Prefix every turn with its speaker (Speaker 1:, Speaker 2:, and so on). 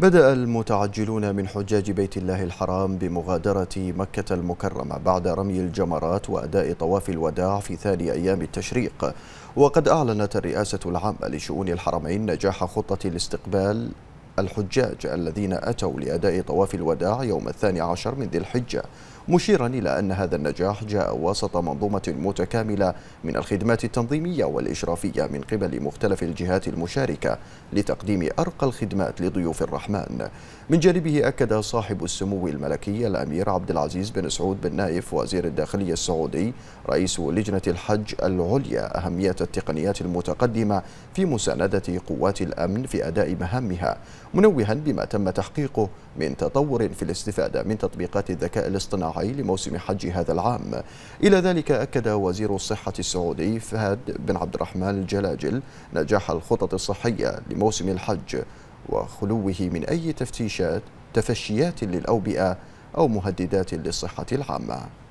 Speaker 1: بدأ المتعجلون من حجاج بيت الله الحرام بمغادرة مكة المكرمة بعد رمي الجمرات وأداء طواف الوداع في ثاني أيام التشريق وقد أعلنت الرئاسة العامة لشؤون الحرمين نجاح خطة الاستقبال الحجاج الذين أتوا لأداء طواف الوداع يوم الثاني عشر من ذي الحجة مشيرا إلى أن هذا النجاح جاء وسط منظومة متكاملة من الخدمات التنظيمية والإشرافية من قبل مختلف الجهات المشاركة لتقديم أرقى الخدمات لضيوف الرحمن من جانبه أكد صاحب السمو الملكي الأمير عبد العزيز بن سعود بن نايف وزير الداخلية السعودي رئيس لجنة الحج العليا أهمية التقنيات المتقدمة في مساندة قوات الأمن في أداء مهامها منوها بما تم تحقيقه من تطور في الاستفادة من تطبيقات الذكاء الاصطناعي لموسم حج هذا العام إلى ذلك أكد وزير الصحة السعودي فهد بن عبد الرحمن الجلاجل نجاح الخطط الصحية لموسم الحج وخلوه من أي تفتيشات تفشيات للأوبئة أو مهددات للصحة العامة